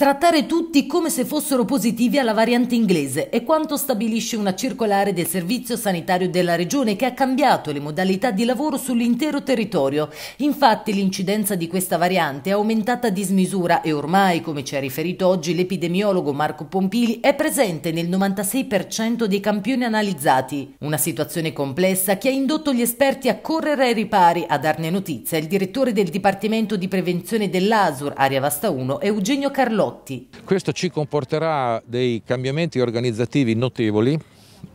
Trattare tutti come se fossero positivi alla variante inglese è quanto stabilisce una circolare del Servizio Sanitario della Regione che ha cambiato le modalità di lavoro sull'intero territorio. Infatti l'incidenza di questa variante è aumentata a dismisura e ormai, come ci ha riferito oggi l'epidemiologo Marco Pompili, è presente nel 96% dei campioni analizzati. Una situazione complessa che ha indotto gli esperti a correre ai ripari. A darne notizia il direttore del Dipartimento di Prevenzione dell'ASUR, Aria Vasta 1, Eugenio Carlotti prodotti. Questo ci comporterà dei cambiamenti organizzativi notevoli,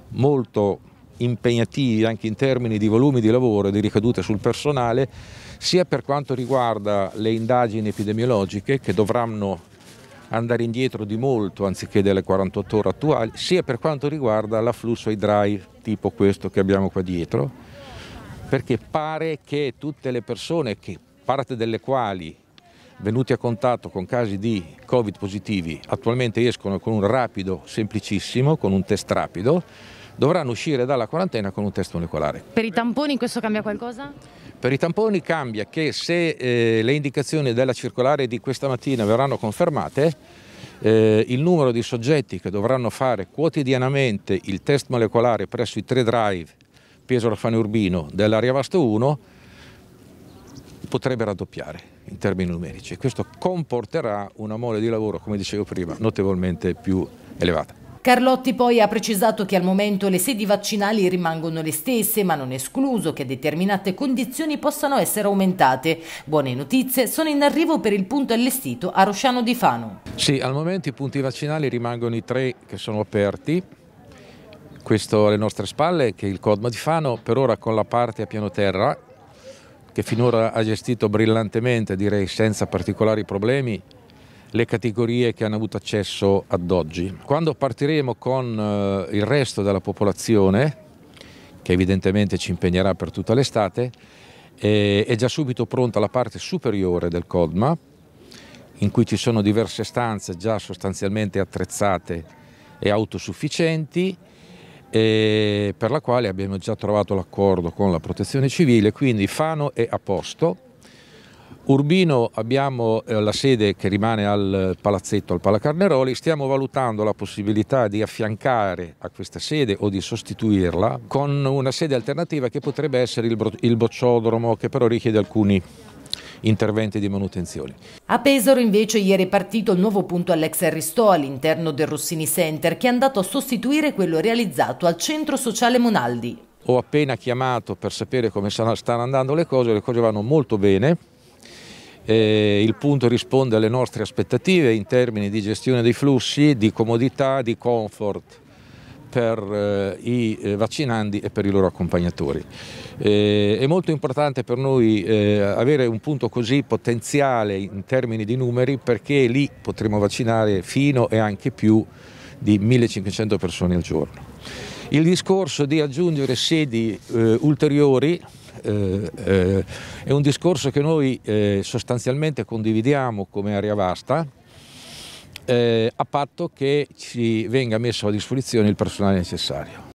molto impegnativi anche in termini di volumi di lavoro e di ricadute sul personale, sia per quanto riguarda le indagini epidemiologiche che dovranno andare indietro di molto anziché delle 48 ore attuali, sia per quanto riguarda l'afflusso ai drive tipo questo che abbiamo qua dietro, perché pare che tutte le persone, che parte delle quali venuti a contatto con casi di Covid positivi, attualmente escono con un rapido semplicissimo, con un test rapido, dovranno uscire dalla quarantena con un test molecolare. Per i tamponi questo cambia qualcosa? Per i tamponi cambia che se eh, le indicazioni della circolare di questa mattina verranno confermate, eh, il numero di soggetti che dovranno fare quotidianamente il test molecolare presso i tre drive Piesolo Fane Urbino dell'area Vasto 1 potrebbe raddoppiare in termini numerici. e Questo comporterà una mole di lavoro, come dicevo prima, notevolmente più elevata. Carlotti poi ha precisato che al momento le sedi vaccinali rimangono le stesse, ma non è escluso che determinate condizioni possano essere aumentate. Buone notizie sono in arrivo per il punto allestito a Rosciano di Fano. Sì, al momento i punti vaccinali rimangono i tre che sono aperti. Questo alle nostre spalle, che è il Codma di Fano, per ora con la parte a piano terra che finora ha gestito brillantemente, direi senza particolari problemi, le categorie che hanno avuto accesso ad oggi. Quando partiremo con eh, il resto della popolazione, che evidentemente ci impegnerà per tutta l'estate, eh, è già subito pronta la parte superiore del CODMA, in cui ci sono diverse stanze già sostanzialmente attrezzate e autosufficienti, e per la quale abbiamo già trovato l'accordo con la protezione civile, quindi Fano è a posto. Urbino abbiamo eh, la sede che rimane al palazzetto, al Palacarneroli, stiamo valutando la possibilità di affiancare a questa sede o di sostituirla con una sede alternativa che potrebbe essere il, il bocciodromo che però richiede alcuni interventi di manutenzione. A Pesaro invece ieri è partito il nuovo punto all'ex Ristò all'interno del Rossini Center che è andato a sostituire quello realizzato al Centro Sociale Monaldi. Ho appena chiamato per sapere come stanno andando le cose, le cose vanno molto bene, eh, il punto risponde alle nostre aspettative in termini di gestione dei flussi, di comodità, di comfort per eh, i eh, vaccinandi e per i loro accompagnatori. Eh, è molto importante per noi avere un punto così potenziale in termini di numeri perché lì potremo vaccinare fino e anche più di 1500 persone al giorno. Il discorso di aggiungere sedi ulteriori eh, eh, è un discorso che noi eh, sostanzialmente condividiamo come area vasta, eh, a patto che ci venga messo a disposizione il personale necessario.